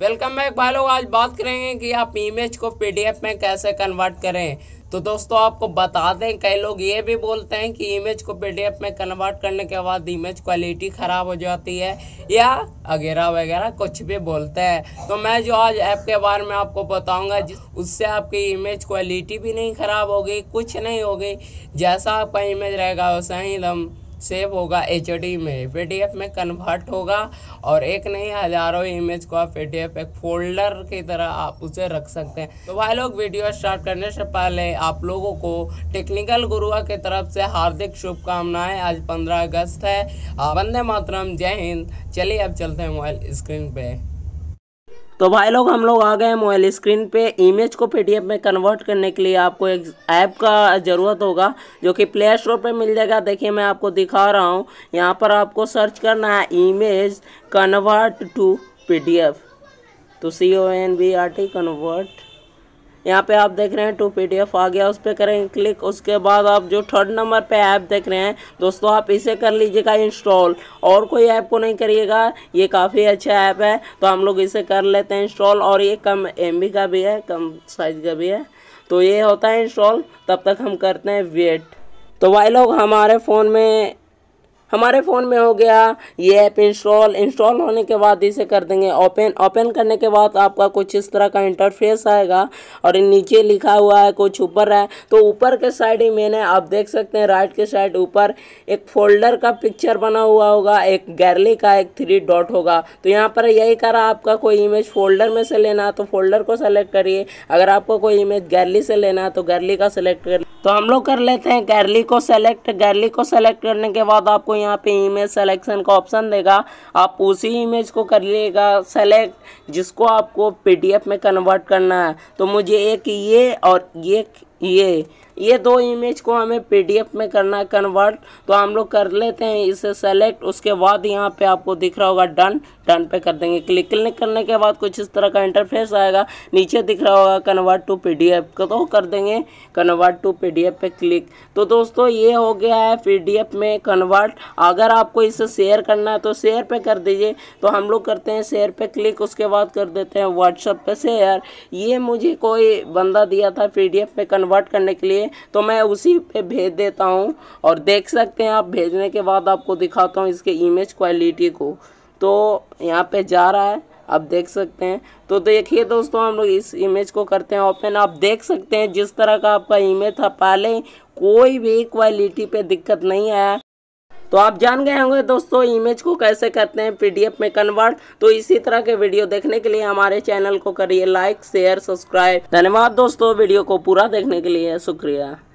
welcome back भाई लोग आज बात करेंगे कि आप इमेज को पीडीएफ में कैसे कन्वर्ट करें तो दोस्तों आपको बता दें कई लोग ये भी बोलते हैं कि इमेज को पीडीएफ में कन्वर्ट करने के बाद इमेज क्वालिटी ख़राब हो जाती है या वगैरह वगैरह कुछ भी बोलते हैं तो मैं जो आज ऐप के बारे में आपको बताऊंगा उससे आपकी इमेज क्वालिटी भी नहीं ख़राब होगी कुछ नहीं होगी जैसा आपका इमेज रहेगा वैसा ही दम सेव होगा एच में पी में कन्वर्ट होगा और एक नहीं हज़ारों इमेज को आप पी एक फोल्डर की तरह आप उसे रख सकते हैं तो भाई लोग वीडियो स्टार्ट करने से पहले आप लोगों को टेक्निकल गुरुआ की तरफ से हार्दिक शुभकामनाएं आज 15 अगस्त है वंदे मातरम जय हिंद चलिए अब चलते हैं मोबाइल स्क्रीन पे तो भाई लोग हम लोग आ गए मोबाइल स्क्रीन पे इमेज को पीडीएफ में कन्वर्ट करने के लिए आपको एक ऐप का ज़रूरत होगा जो कि प्ले स्टोर पर मिल जाएगा देखिए मैं आपको दिखा रहा हूँ यहाँ पर आपको सर्च करना है इमेज कन्वर्ट टू पीडीएफ तो C O N B R T convert यहाँ पे आप देख रहे हैं टू पीडीएफ आ गया उस पर करें क्लिक उसके बाद आप जो थर्ड नंबर पे ऐप देख रहे हैं दोस्तों आप इसे कर लीजिएगा इंस्टॉल और कोई ऐप को नहीं करिएगा ये काफ़ी अच्छा ऐप है तो हम लोग इसे कर लेते हैं इंस्टॉल और ये कम एम का भी है कम साइज का भी है तो ये होता है इंस्टॉल तब तक हम करते हैं वेट तो भाई लोग हमारे फ़ोन में हमारे फ़ोन में हो गया ये ऐप इंस्टॉल इंस्टॉल होने के बाद इसे कर देंगे ओपन ओपन करने के बाद आपका कुछ इस तरह का इंटरफेस आएगा और नीचे लिखा हुआ है कुछ ऊपर है तो ऊपर के साइड ही मैंने आप देख सकते हैं राइट के साइड ऊपर एक फोल्डर का पिक्चर बना हुआ होगा एक गैरली का एक थ्री डॉट होगा तो यहाँ पर यही करा आपका कोई इमेज फोल्डर में से लेना तो फोल्डर को सेलेक्ट करिए अगर आपको कोई इमेज गैरली से लेना तो गैरली का सेलेक्ट कर तो हम लोग कर लेते हैं गैरली को सेलेक्ट गैरली को सेलेक्ट करने के बाद आपको यहाँ पे इमेज सेलेक्शन का ऑप्शन देगा आप उसी इमेज को कर लीजिएगा सेलेक्ट जिसको आपको पीडीएफ में कन्वर्ट करना है तो मुझे एक ये और ये ये ये दो इमेज को हमें पीडीएफ में करना है कन्वर्ट तो हम लोग कर लेते हैं इसे सेलेक्ट उसके बाद यहाँ पे आपको दिख रहा होगा डन डन पे कर देंगे क्लिक क्लिक करने के बाद कुछ इस तरह का इंटरफेस आएगा नीचे दिख रहा होगा कन्वर्ट टू पी डी तो कर देंगे कन्वर्ट टू पी पे क्लिक तो दोस्तों ये हो गया है पी में कन्वर्ट अगर आपको इसे शेयर करना है तो शेयर पर कर दीजिए तो हम लोग करते हैं शेयर पर क्लिक उसके बाद कर देते हैं व्हाट्सअप पर शेयर ये मुझे कोई बंदा दिया था पीडीएफ में कन्वर्ट करने के लिए तो मैं उसी पे भेज देता हूँ और देख सकते हैं आप भेजने के बाद आपको दिखाता हूँ इसके इमेज क्वालिटी को तो यहाँ पे जा रहा है आप देख सकते हैं तो देखिए दोस्तों हम लोग इस इमेज को करते हैं ओपन आप देख सकते हैं जिस तरह का आपका इमेज था पहले कोई भी क्वालिटी पर दिक्कत नहीं आया तो आप जान गए होंगे दोस्तों इमेज को कैसे करते हैं पीडीएफ में कन्वर्ट तो इसी तरह के वीडियो देखने के लिए हमारे चैनल को करिए लाइक शेयर सब्सक्राइब धन्यवाद दोस्तों वीडियो को पूरा देखने के लिए शुक्रिया